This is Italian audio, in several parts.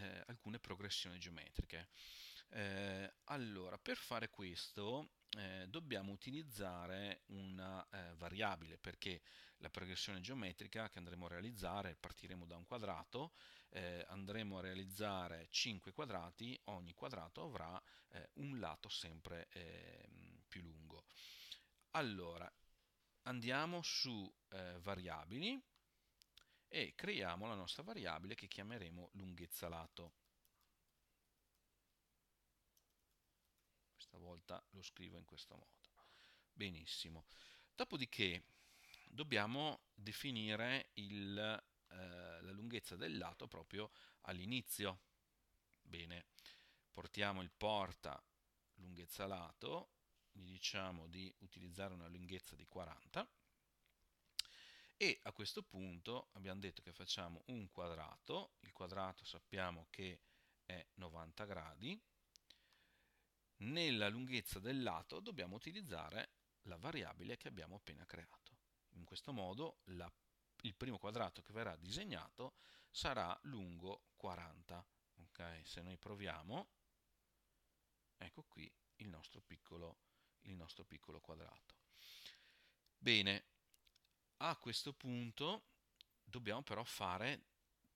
eh, alcune progressioni geometriche. Eh, allora, per fare questo eh, dobbiamo utilizzare una eh, variabile perché la progressione geometrica che andremo a realizzare, partiremo da un quadrato, eh, andremo a realizzare 5 quadrati, ogni quadrato avrà eh, un lato sempre ehm, più lungo. Allora, andiamo su variabili, e creiamo la nostra variabile che chiameremo lunghezza lato. Questa volta lo scrivo in questo modo. Benissimo. Dopodiché dobbiamo definire il, eh, la lunghezza del lato proprio all'inizio. Bene, portiamo il porta lunghezza lato, gli diciamo di utilizzare una lunghezza di 40 e a questo punto abbiamo detto che facciamo un quadrato, il quadrato sappiamo che è 90 gradi, nella lunghezza del lato dobbiamo utilizzare la variabile che abbiamo appena creato. In questo modo la, il primo quadrato che verrà disegnato sarà lungo 40. Okay? Se noi proviamo, ecco qui il nostro piccolo, il nostro piccolo quadrato. Bene, a questo punto dobbiamo però fare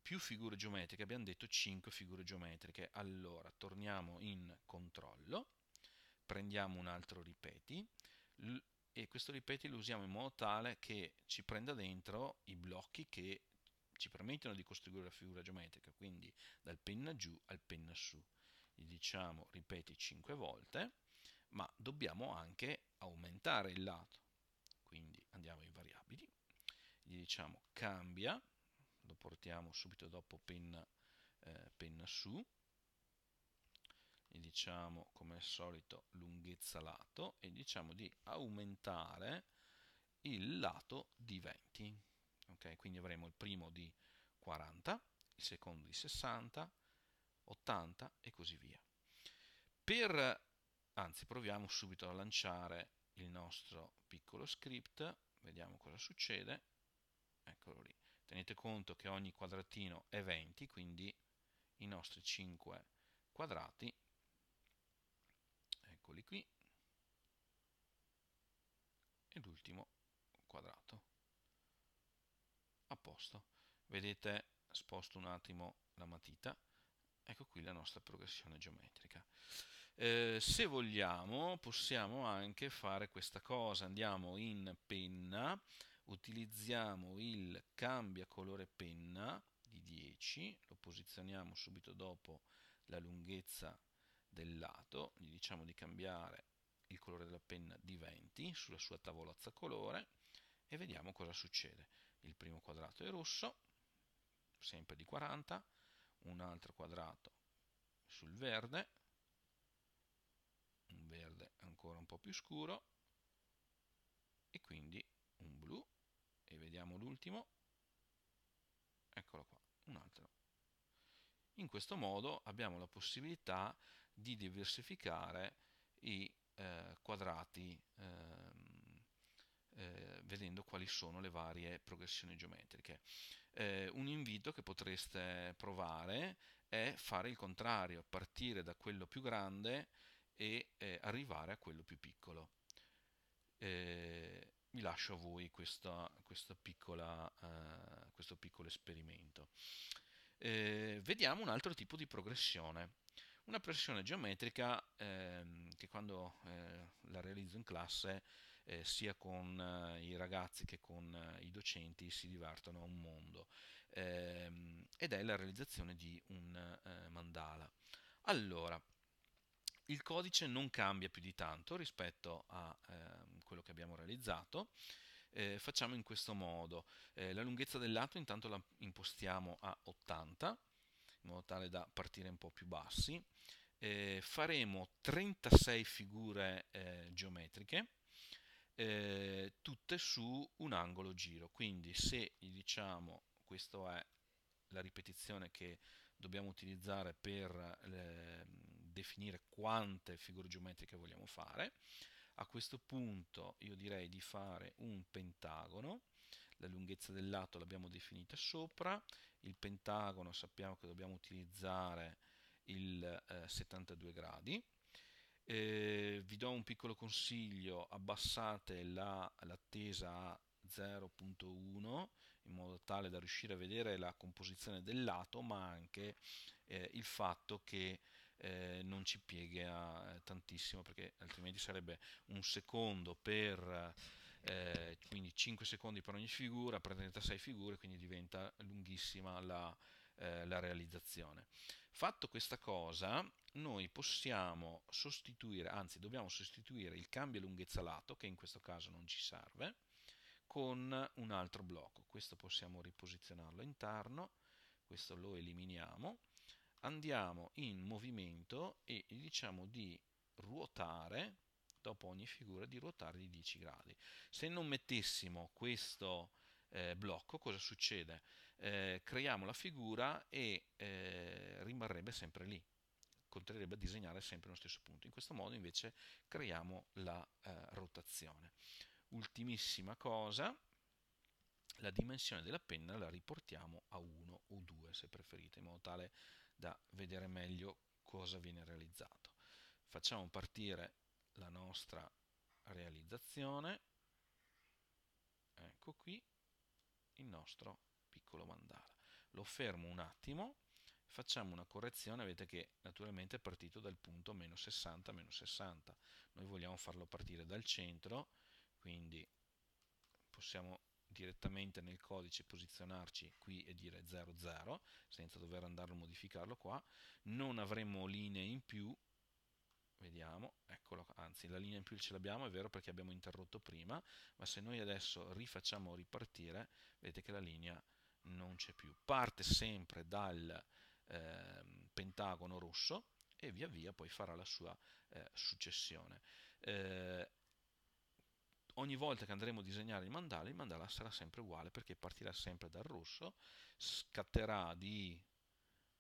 più figure geometriche, abbiamo detto 5 figure geometriche. Allora, torniamo in controllo, prendiamo un altro ripeti e questo ripeti lo usiamo in modo tale che ci prenda dentro i blocchi che ci permettono di costruire la figura geometrica, quindi dal penna giù al penna su. Gli diciamo ripeti 5 volte, ma dobbiamo anche aumentare il lato. Quindi andiamo in variabili, gli diciamo cambia, lo portiamo subito dopo penna, eh, penna su, gli diciamo come al solito lunghezza lato e diciamo di aumentare il lato di 20. Okay, quindi avremo il primo di 40, il secondo di 60, 80 e così via. Per, anzi, proviamo subito a lanciare il nostro piccolo script vediamo cosa succede, eccolo lì, tenete conto che ogni quadratino è 20, quindi i nostri 5 quadrati, eccoli qui, ed ultimo quadrato, a posto, vedete sposto un attimo la matita, ecco qui la nostra progressione geometrica. Eh, se vogliamo possiamo anche fare questa cosa, andiamo in penna, utilizziamo il cambia colore penna di 10, lo posizioniamo subito dopo la lunghezza del lato, gli diciamo di cambiare il colore della penna di 20 sulla sua tavolozza colore e vediamo cosa succede. Il primo quadrato è rosso, sempre di 40, un altro quadrato sul verde, un verde ancora un po' più scuro e quindi un blu e vediamo l'ultimo eccolo qua un altro in questo modo abbiamo la possibilità di diversificare i eh, quadrati ehm, eh, vedendo quali sono le varie progressioni geometriche. Eh, un invito che potreste provare è fare il contrario, partire da quello più grande e eh, arrivare a quello più piccolo. Eh, vi lascio a voi questa, questa piccola, eh, questo piccolo esperimento. Eh, vediamo un altro tipo di progressione. Una progressione geometrica ehm, che quando eh, la realizzo in classe, eh, sia con eh, i ragazzi che con eh, i docenti, si divertono a un mondo, ehm, ed è la realizzazione di un eh, mandala. Allora, il codice non cambia più di tanto rispetto a eh, quello che abbiamo realizzato. Eh, facciamo in questo modo, eh, la lunghezza del lato intanto la impostiamo a 80 in modo tale da partire un po' più bassi. Eh, faremo 36 figure eh, geometriche, eh, tutte su un angolo giro. Quindi se gli diciamo, questa è la ripetizione che dobbiamo utilizzare per ehm, definire quante figure geometriche vogliamo fare. A questo punto io direi di fare un pentagono, la lunghezza del lato l'abbiamo definita sopra, il pentagono sappiamo che dobbiamo utilizzare il eh, 72 gradi. Eh, vi do un piccolo consiglio, abbassate la, l'attesa a 0.1 in modo tale da riuscire a vedere la composizione del lato ma anche eh, il fatto che eh, non ci piega eh, tantissimo perché altrimenti sarebbe un secondo per eh, quindi 5 secondi per ogni figura per 36 figure quindi diventa lunghissima la, eh, la realizzazione fatto questa cosa noi possiamo sostituire anzi dobbiamo sostituire il cambio lunghezza lato che in questo caso non ci serve con un altro blocco questo possiamo riposizionarlo interno questo lo eliminiamo andiamo in movimento e gli diciamo di ruotare, dopo ogni figura, di ruotare di 10 gradi. Se non mettessimo questo eh, blocco, cosa succede? Eh, creiamo la figura e eh, rimarrebbe sempre lì, continuerebbe a disegnare sempre lo stesso punto. In questo modo invece creiamo la eh, rotazione. Ultimissima cosa, la dimensione della penna la riportiamo a 1 o 2 se preferite, in modo tale da vedere meglio cosa viene realizzato. Facciamo partire la nostra realizzazione, ecco qui il nostro piccolo mandala. Lo fermo un attimo, facciamo una correzione, vedete che naturalmente è partito dal punto meno 60, meno 60. Noi vogliamo farlo partire dal centro, quindi possiamo direttamente nel codice posizionarci qui e dire 00 senza dover andarlo a modificarlo qua non avremo linee in più vediamo eccolo anzi la linea in più ce l'abbiamo è vero perché abbiamo interrotto prima ma se noi adesso rifacciamo ripartire vedete che la linea non c'è più parte sempre dal eh, pentagono rosso e via via poi farà la sua eh, successione eh, ogni volta che andremo a disegnare il mandala, il mandala sarà sempre uguale perché partirà sempre dal rosso, scatterà di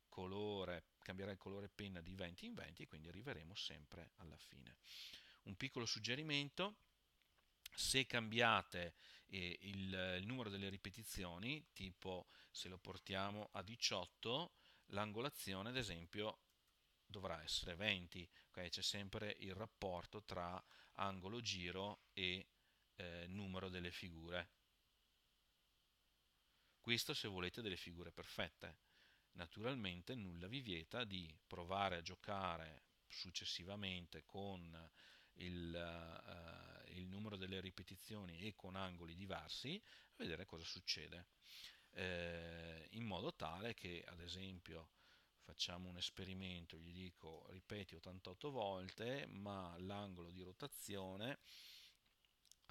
colore, cambierà il colore penna di 20 in 20 e quindi arriveremo sempre alla fine. Un piccolo suggerimento, se cambiate eh, il, il numero delle ripetizioni, tipo se lo portiamo a 18, l'angolazione ad esempio dovrà essere 20, okay? c'è sempre il rapporto tra angolo giro e eh, numero delle figure. Questo se volete delle figure perfette. Naturalmente nulla vi vieta di provare a giocare successivamente con il, eh, il numero delle ripetizioni e con angoli diversi a vedere cosa succede. Eh, in modo tale che ad esempio facciamo un esperimento, gli dico ripeti 88 volte, ma l'angolo di rotazione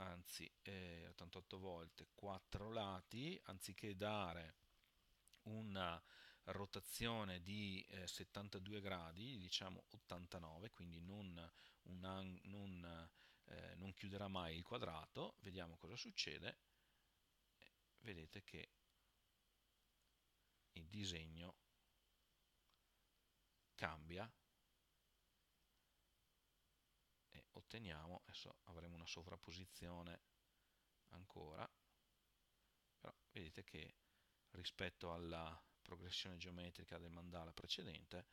anzi eh, 88 volte, 4 lati, anziché dare una rotazione di eh, 72 gradi, diciamo 89, quindi non, un, non, eh, non, chiuderà mai il quadrato, vediamo cosa succede, eh, vedete che il disegno cambia otteniamo, adesso avremo una sovrapposizione ancora, però vedete che rispetto alla progressione geometrica del mandala precedente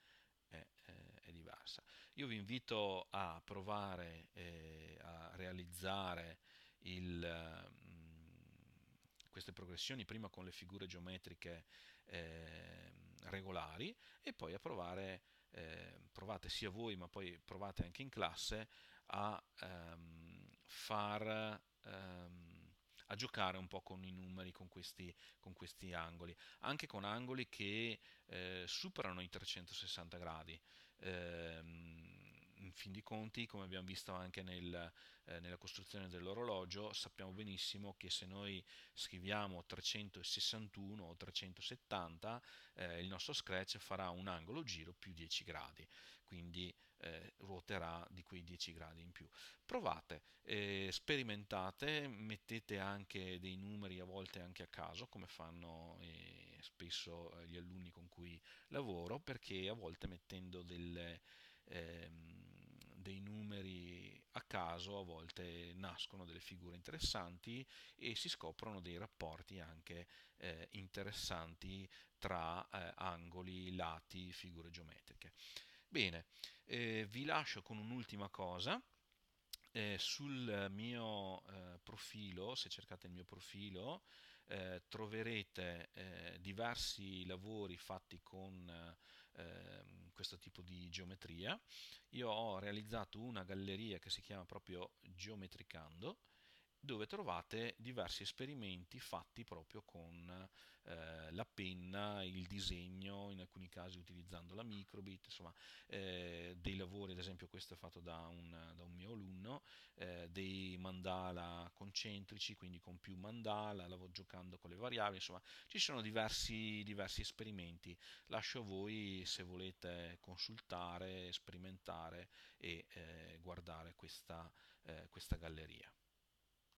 è, è, eh, è diversa. Io vi invito a provare eh, a realizzare il... Mm, queste progressioni prima con le figure geometriche eh, regolari e poi a provare, eh, provate sia voi ma poi provate anche in classe a um, far um, a giocare un po' con i numeri, con questi, con questi angoli, anche con angoli che eh, superano i 360 gradi. Eh, in fin di conti, come abbiamo visto anche nel, eh, nella costruzione dell'orologio, sappiamo benissimo che se noi scriviamo 361 o 370, eh, il nostro scratch farà un angolo giro più 10 gradi, quindi eh, ruoterà di quei 10 gradi in più. Provate, eh, sperimentate, mettete anche dei numeri a volte anche a caso, come fanno eh, spesso eh, gli alunni con cui lavoro, perché a volte mettendo delle... Ehm, dei numeri a caso, a volte nascono delle figure interessanti e si scoprono dei rapporti anche eh, interessanti tra eh, angoli, lati, figure geometriche. Bene, eh, vi lascio con un'ultima cosa. Eh, sul mio eh, profilo, se cercate il mio profilo, eh, troverete eh, diversi lavori fatti con ehm, questo tipo di geometria. Io ho realizzato una galleria che si chiama proprio Geometricando dove trovate diversi esperimenti fatti proprio con eh, la penna, il disegno, in alcuni casi utilizzando la microbit, insomma eh, dei lavori, ad esempio questo è fatto da un, da un mio alunno, eh, dei mandala concentrici, quindi con più mandala, lavo, giocando con le variabili, insomma ci sono diversi, diversi esperimenti, lascio a voi se volete consultare, sperimentare e eh, guardare questa, eh, questa galleria.